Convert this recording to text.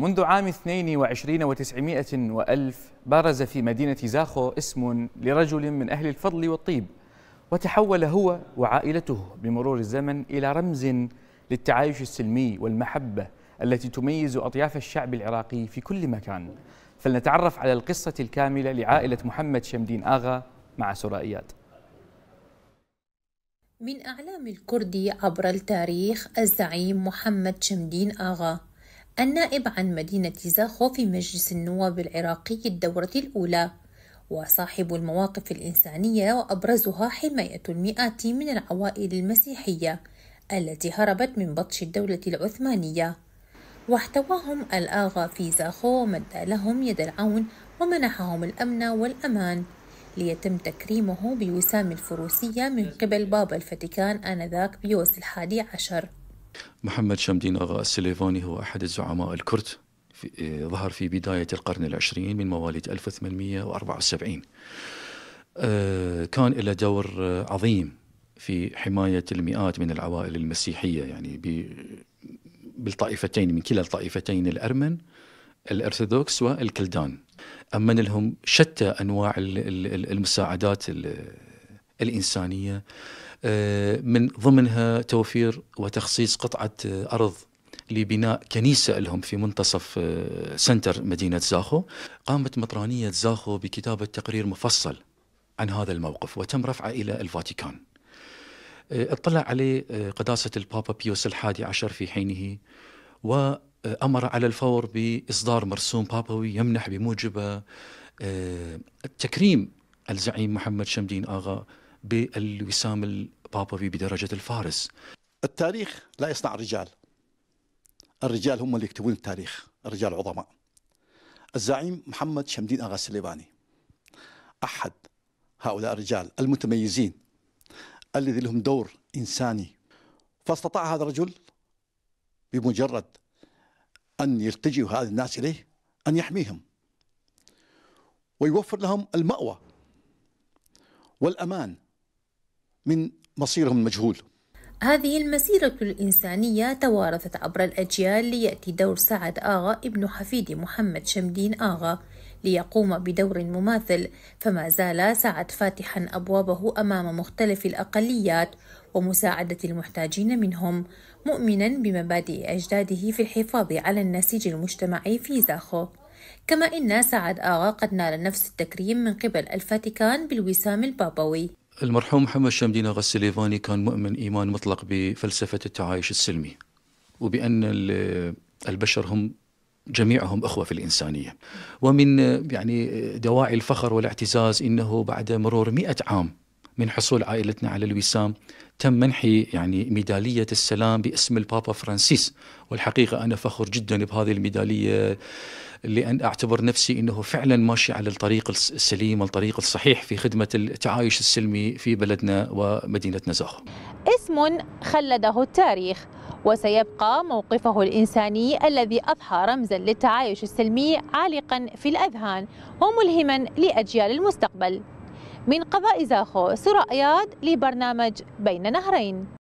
منذ عام 22 و900 وألف بارز في مدينة زاخو اسم لرجل من أهل الفضل والطيب وتحول هو وعائلته بمرور الزمن إلى رمز للتعايش السلمي والمحبة التي تميز أطياف الشعب العراقي في كل مكان فلنتعرف على القصة الكاملة لعائلة محمد شمدين آغا مع سرائيات من أعلام الكردي عبر التاريخ الزعيم محمد شمدين آغا النائب عن مدينة زاخو في مجلس النواب العراقي الدورة الأولى وصاحب المواقف الإنسانية وأبرزها حماية المئات من العوائل المسيحية التي هربت من بطش الدولة العثمانية واحتواهم الآغا في زاخو ومد لهم يد العون ومنحهم الأمن والأمان ليتم تكريمه بوسام الفروسية من قبل بابا الفاتيكان آنذاك بيوس الحادي عشر محمد شمدين أغا السليفاني هو أحد الزعماء الكرد في آه، ظهر في بداية القرن العشرين من مواليد 1874 آه، كان له دور آه، عظيم في حماية المئات من العوائل المسيحية يعني بالطائفتين من كلا الطائفتين الأرمن الأرثوذكس والكلدان أمن لهم شتى أنواع المساعدات الإنسانية آه، من ضمنها توفير وتخصيص قطعة آه، أرض لبناء كنيسة لهم في منتصف آه، سنتر مدينة زاخو قامت مطرانية زاخو بكتابة تقرير مفصل عن هذا الموقف وتم رفعه إلى الفاتيكان اطلع عليه قداسة البابا بيوس الحادي عشر في حينه وأمر على الفور بإصدار مرسوم بابوي يمنح بموجبه تكريم الزعيم محمد شمدين آغا بالوسام البابوي بدرجة الفارس التاريخ لا يصنع الرجال الرجال هم اللي يكتبون التاريخ الرجال عظماء الزعيم محمد شمدين أغا سليماني أحد هؤلاء الرجال المتميزين الذي لهم دور إنساني فاستطاع هذا الرجل بمجرد أن يلتجئ هذه الناس إليه أن يحميهم ويوفر لهم المأوى والأمان من مصيرهم المجهول هذه المسيرة الإنسانية توارثت عبر الأجيال ليأتي دور سعد آغا ابن حفيد محمد شمدين آغا ليقوم بدور مماثل فما زال سعد فاتحا أبوابه أمام مختلف الأقليات ومساعدة المحتاجين منهم مؤمنا بمبادئ أجداده في الحفاظ على النسيج المجتمعي في زاخو كما إن سعد آغا قد نال نفس التكريم من قبل الفاتيكان بالوسام البابوي المرحوم محمد شمدين غسليفاني كان مؤمن إيمان مطلق بفلسفة التعايش السلمي وبأن البشر هم جميعهم أخوة في الإنسانية ومن يعني دواعي الفخر والاعتزاز إنه بعد مرور مئة عام من حصول عائلتنا على الوسام تم منحي يعني ميدالية السلام باسم البابا فرانسيس والحقيقة أنا فخور جدا بهذه الميدالية لأن أعتبر نفسي أنه فعلا ماشي على الطريق السليم والطريق الصحيح في خدمة التعايش السلمي في بلدنا ومدينة نزاخ اسم خلده التاريخ وسيبقى موقفه الإنساني الذي أضحى رمزا للتعايش السلمي عالقا في الأذهان وملهما لأجيال المستقبل من قضاء خو سرى أياد لبرنامج بين نهرين